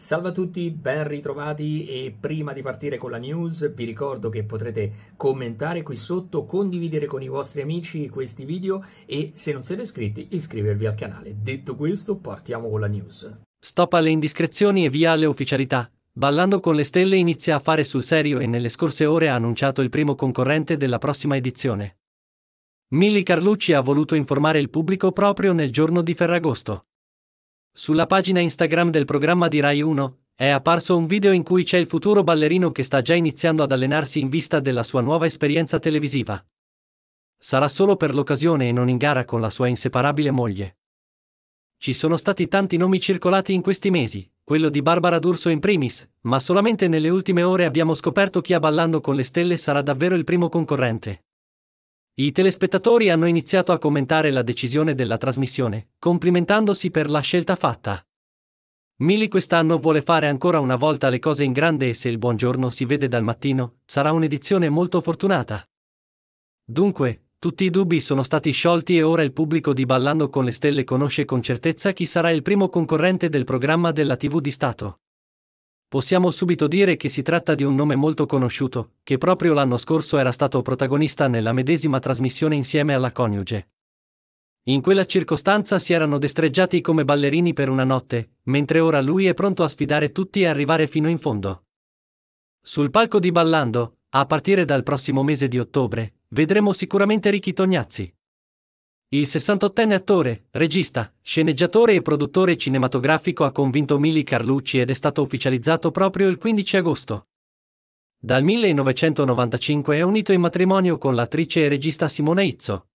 Salve a tutti, ben ritrovati e prima di partire con la news vi ricordo che potrete commentare qui sotto, condividere con i vostri amici questi video e se non siete iscritti iscrivervi al canale. Detto questo partiamo con la news. Stop alle indiscrezioni e via alle ufficialità. Ballando con le stelle inizia a fare sul serio e nelle scorse ore ha annunciato il primo concorrente della prossima edizione. Milly Carlucci ha voluto informare il pubblico proprio nel giorno di Ferragosto. Sulla pagina Instagram del programma di Rai 1 è apparso un video in cui c'è il futuro ballerino che sta già iniziando ad allenarsi in vista della sua nuova esperienza televisiva. Sarà solo per l'occasione e non in gara con la sua inseparabile moglie. Ci sono stati tanti nomi circolati in questi mesi, quello di Barbara D'Urso in primis, ma solamente nelle ultime ore abbiamo scoperto chi a Ballando con le Stelle sarà davvero il primo concorrente. I telespettatori hanno iniziato a commentare la decisione della trasmissione, complimentandosi per la scelta fatta. Mili quest'anno vuole fare ancora una volta le cose in grande e se il buongiorno si vede dal mattino, sarà un'edizione molto fortunata. Dunque, tutti i dubbi sono stati sciolti e ora il pubblico di Ballando con le Stelle conosce con certezza chi sarà il primo concorrente del programma della TV di Stato. Possiamo subito dire che si tratta di un nome molto conosciuto, che proprio l'anno scorso era stato protagonista nella medesima trasmissione insieme alla coniuge. In quella circostanza si erano destreggiati come ballerini per una notte, mentre ora lui è pronto a sfidare tutti e arrivare fino in fondo. Sul palco di Ballando, a partire dal prossimo mese di ottobre, vedremo sicuramente Ricky Tognazzi. Il 68enne attore, regista, sceneggiatore e produttore cinematografico ha convinto Mili Carlucci ed è stato ufficializzato proprio il 15 agosto. Dal 1995 è unito in matrimonio con l'attrice e regista Simone Izzo.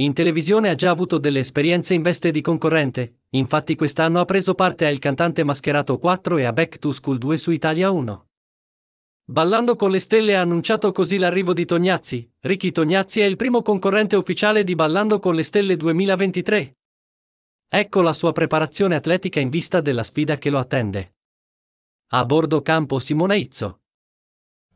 In televisione ha già avuto delle esperienze in veste di concorrente, infatti quest'anno ha preso parte a Il cantante mascherato 4 e a Back to School 2 su Italia 1. Ballando con le stelle ha annunciato così l'arrivo di Tognazzi. Ricky Tognazzi è il primo concorrente ufficiale di Ballando con le stelle 2023. Ecco la sua preparazione atletica in vista della sfida che lo attende. A bordo campo Simona Izzo.